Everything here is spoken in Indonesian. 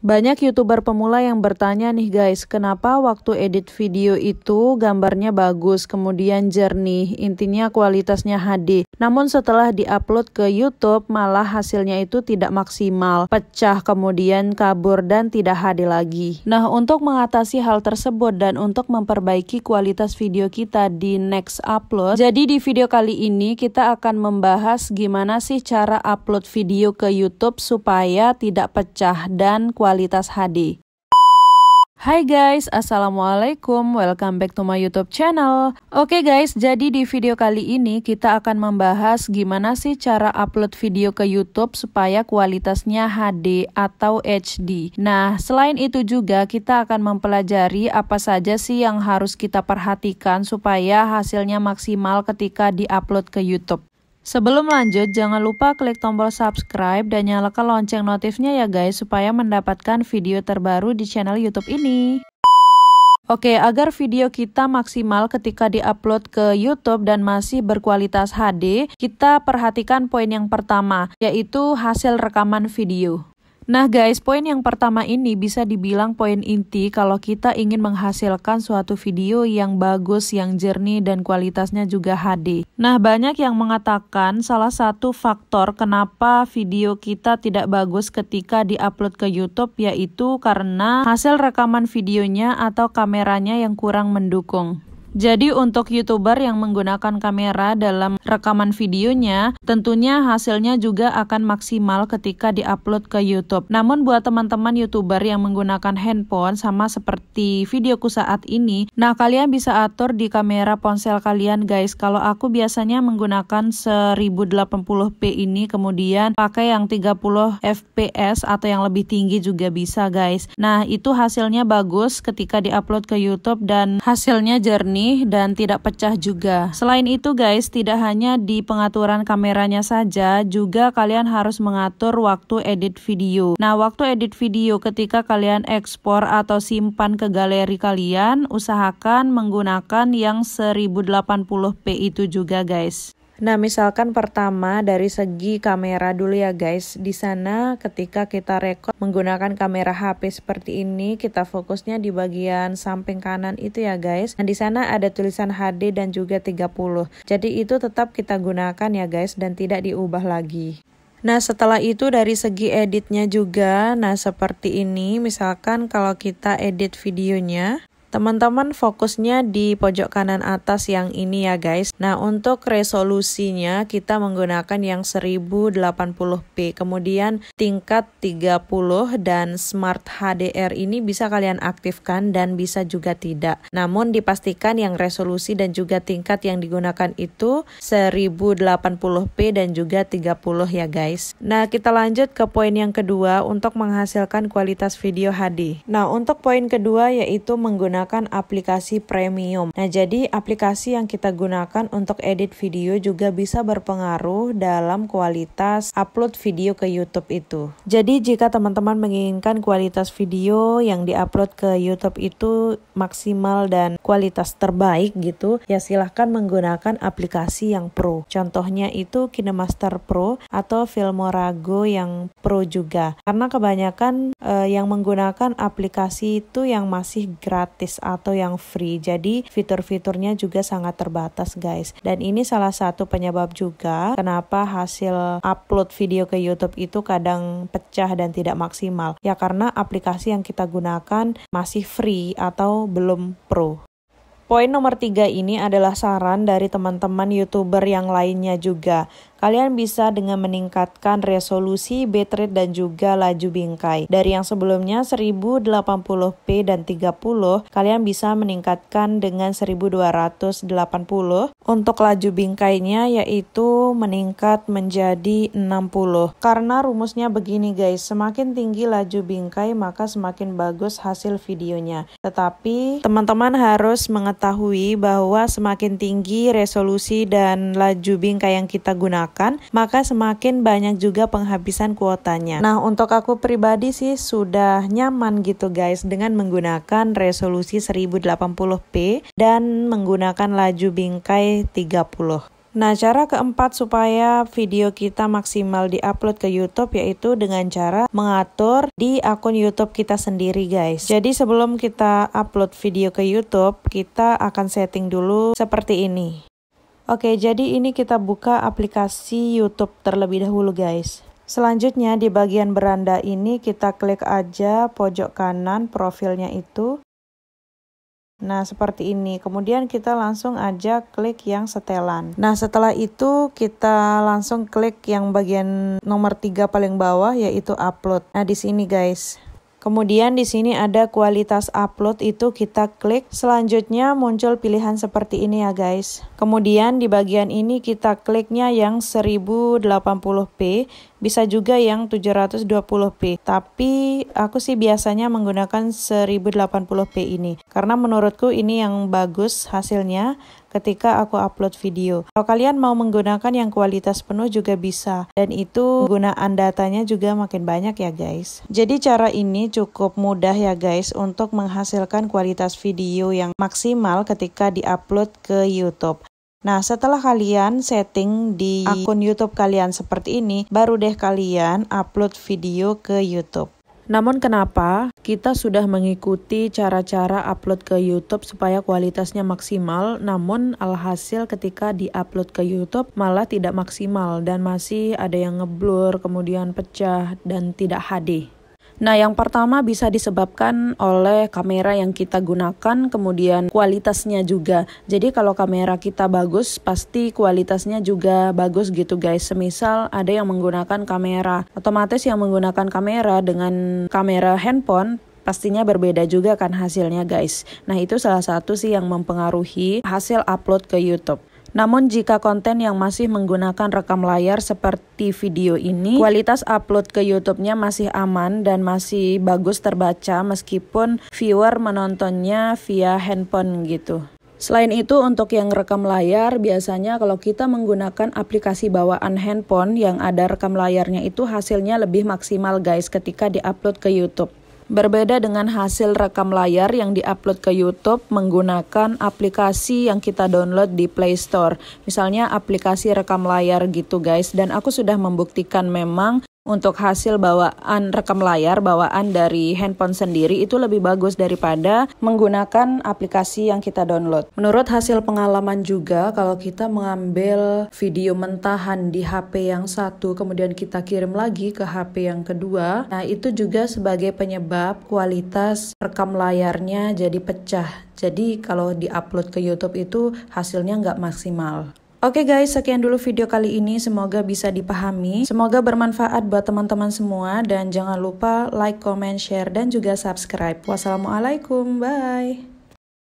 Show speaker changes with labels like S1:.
S1: Banyak youtuber pemula yang bertanya nih guys, kenapa waktu edit video itu gambarnya bagus, kemudian jernih, intinya kualitasnya HD. Namun setelah diupload ke YouTube malah hasilnya itu tidak maksimal, pecah kemudian kabur dan tidak HD lagi. Nah untuk mengatasi hal tersebut dan untuk memperbaiki kualitas video kita di next upload, jadi di video kali ini kita akan membahas gimana sih cara upload video ke YouTube supaya tidak pecah dan kuat kualitas HD. Hai guys, Assalamualaikum, welcome back to my youtube channel Oke okay guys, jadi di video kali ini kita akan membahas gimana sih cara upload video ke youtube supaya kualitasnya HD atau HD Nah, selain itu juga kita akan mempelajari apa saja sih yang harus kita perhatikan supaya hasilnya maksimal ketika diupload ke youtube Sebelum lanjut, jangan lupa klik tombol subscribe dan nyalakan lonceng notifnya ya guys supaya mendapatkan video terbaru di channel YouTube ini. Oke, agar video kita maksimal ketika diupload ke YouTube dan masih berkualitas HD, kita perhatikan poin yang pertama, yaitu hasil rekaman video. Nah guys, poin yang pertama ini bisa dibilang poin inti kalau kita ingin menghasilkan suatu video yang bagus, yang jernih, dan kualitasnya juga HD. Nah banyak yang mengatakan salah satu faktor kenapa video kita tidak bagus ketika diupload ke YouTube yaitu karena hasil rekaman videonya atau kameranya yang kurang mendukung. Jadi untuk YouTuber yang menggunakan kamera dalam rekaman videonya, tentunya hasilnya juga akan maksimal ketika diupload ke YouTube. Namun buat teman-teman YouTuber yang menggunakan handphone sama seperti videoku saat ini, nah kalian bisa atur di kamera ponsel kalian guys. Kalau aku biasanya menggunakan 1080p ini kemudian pakai yang 30 fps atau yang lebih tinggi juga bisa guys. Nah, itu hasilnya bagus ketika diupload ke YouTube dan hasilnya jernih jernih dan tidak pecah juga. Selain itu guys, tidak hanya di pengaturan kameranya saja, juga kalian harus mengatur waktu edit video. Nah, waktu edit video ketika kalian ekspor atau simpan ke galeri kalian, usahakan menggunakan yang 1080p itu juga guys. Nah, misalkan pertama dari segi kamera dulu ya guys. Di sana ketika kita rekod menggunakan kamera HP seperti ini, kita fokusnya di bagian samping kanan itu ya guys. Nah, di sana ada tulisan HD dan juga 30. Jadi itu tetap kita gunakan ya guys dan tidak diubah lagi. Nah setelah itu dari segi editnya juga, nah seperti ini misalkan kalau kita edit videonya, Teman-teman fokusnya di pojok kanan atas yang ini ya guys. Nah untuk resolusinya kita menggunakan yang 1080p. Kemudian tingkat 30 dan Smart HDR ini bisa kalian aktifkan dan bisa juga tidak. Namun dipastikan yang resolusi dan juga tingkat yang digunakan itu 1080p dan juga 30 ya guys. Nah kita lanjut ke poin yang kedua untuk menghasilkan kualitas video HD. Nah untuk poin kedua yaitu menggunakan menggunakan aplikasi premium. Nah, jadi aplikasi yang kita gunakan untuk edit video juga bisa berpengaruh dalam kualitas upload video ke YouTube itu. Jadi, jika teman-teman menginginkan kualitas video yang diupload ke YouTube itu maksimal dan kualitas terbaik gitu, ya silahkan menggunakan aplikasi yang pro. Contohnya itu KineMaster Pro atau Filmora Go yang pro juga. Karena kebanyakan eh, yang menggunakan aplikasi itu yang masih gratis atau yang free. Jadi fitur-fiturnya juga sangat terbatas guys. Dan ini salah satu penyebab juga kenapa hasil upload video ke YouTube itu kadang pecah dan tidak maksimal. Ya karena aplikasi yang kita gunakan masih free atau belum pro. Poin nomor tiga ini adalah saran dari teman-teman YouTuber yang lainnya juga. Kalian bisa dengan meningkatkan resolusi, bitrate dan juga laju bingkai. Dari yang sebelumnya 1080p dan 30, kalian bisa meningkatkan dengan 1280. Untuk laju bingkainya yaitu meningkat menjadi 60. Karena rumusnya begini guys, semakin tinggi laju bingkai maka semakin bagus hasil videonya. Tetapi teman-teman harus mengetahui bahwa semakin tinggi resolusi dan laju bingkai yang kita gunakan makan, maka semakin banyak juga penghabisan kuotanya. Nah, untuk aku pribadi sih sudah nyaman gitu guys dengan menggunakan resolusi 1080p dan menggunakan laju bingkai 30. Nah, cara keempat supaya video kita maksimal diupload ke YouTube yaitu dengan cara mengatur di akun YouTube kita sendiri, guys. Jadi sebelum kita upload video ke YouTube, kita akan setting dulu seperti ini. Oke, jadi ini kita buka aplikasi YouTube terlebih dahulu, guys. Selanjutnya di bagian beranda ini kita klik aja pojok kanan profilnya itu. Nah, seperti ini. Kemudian kita langsung aja klik yang setelan. Nah, setelah itu kita langsung klik yang bagian nomor tiga paling bawah yaitu upload. Nah, di sini guys. Kemudian di sini ada kualitas upload itu kita klik. Selanjutnya muncul pilihan seperti ini ya guys. Kemudian di bagian ini kita kliknya yang 1080p bisa juga yang 720p. Tapi aku sih biasanya menggunakan 1080p ini karena menurutku ini yang bagus hasilnya ketika aku upload video. Kalau kalian mau menggunakan yang kualitas penuh juga bisa dan itu penggunaan datanya juga makin banyak ya guys. Jadi cara ini cukup mudah ya guys untuk menghasilkan kualitas video yang maksimal ketika diupload ke YouTube. Nah, setelah kalian setting di akun YouTube kalian seperti ini, baru deh kalian upload video ke YouTube. Namun kenapa kita sudah mengikuti cara-cara upload ke YouTube supaya kualitasnya maksimal, namun alhasil ketika diupload ke YouTube malah tidak maksimal dan masih ada yang ngeblur, kemudian pecah dan tidak HD. Nah, yang pertama bisa disebabkan oleh kamera yang kita gunakan, kemudian kualitasnya juga. Jadi kalau kamera kita bagus, pasti kualitasnya juga bagus gitu guys. Semisal ada yang menggunakan kamera, otomatis yang menggunakan kamera dengan kamera handphone pastinya berbeda juga kan hasilnya guys. Nah itu salah satu sih yang mempengaruhi hasil upload ke YouTube. Namun jika konten yang masih menggunakan rekam layar seperti video ini, kualitas upload ke YouTube-nya masih aman dan masih bagus terbaca meskipun viewer menontonnya via handphone gitu. Selain itu, untuk yang rekam layar, biasanya kalau kita menggunakan aplikasi bawaan handphone yang ada rekam layarnya itu hasilnya lebih maksimal guys ketika diupload ke YouTube. Berbeda dengan hasil rekam layar yang diupload ke YouTube menggunakan aplikasi yang kita download di Play Store. Misalnya aplikasi rekam layar gitu guys dan aku sudah membuktikan memang untuk hasil bawaan rekam layar bawaan dari handphone sendiri itu lebih bagus daripada menggunakan aplikasi yang kita download. Menurut hasil pengalaman juga kalau kita mengambil video mentahan di HP yang satu kemudian kita kirim lagi ke HP yang kedua, nah itu juga sebagai penyebab kualitas rekam layarnya jadi pecah. Jadi kalau di upload ke YouTube itu hasilnya nggak maksimal. Oke okay guys, sekian dulu video kali ini. Semoga bisa dipahami. Semoga bermanfaat buat teman-teman semua. Dan jangan lupa like, comment, share, dan juga subscribe. Wassalamualaikum. Bye.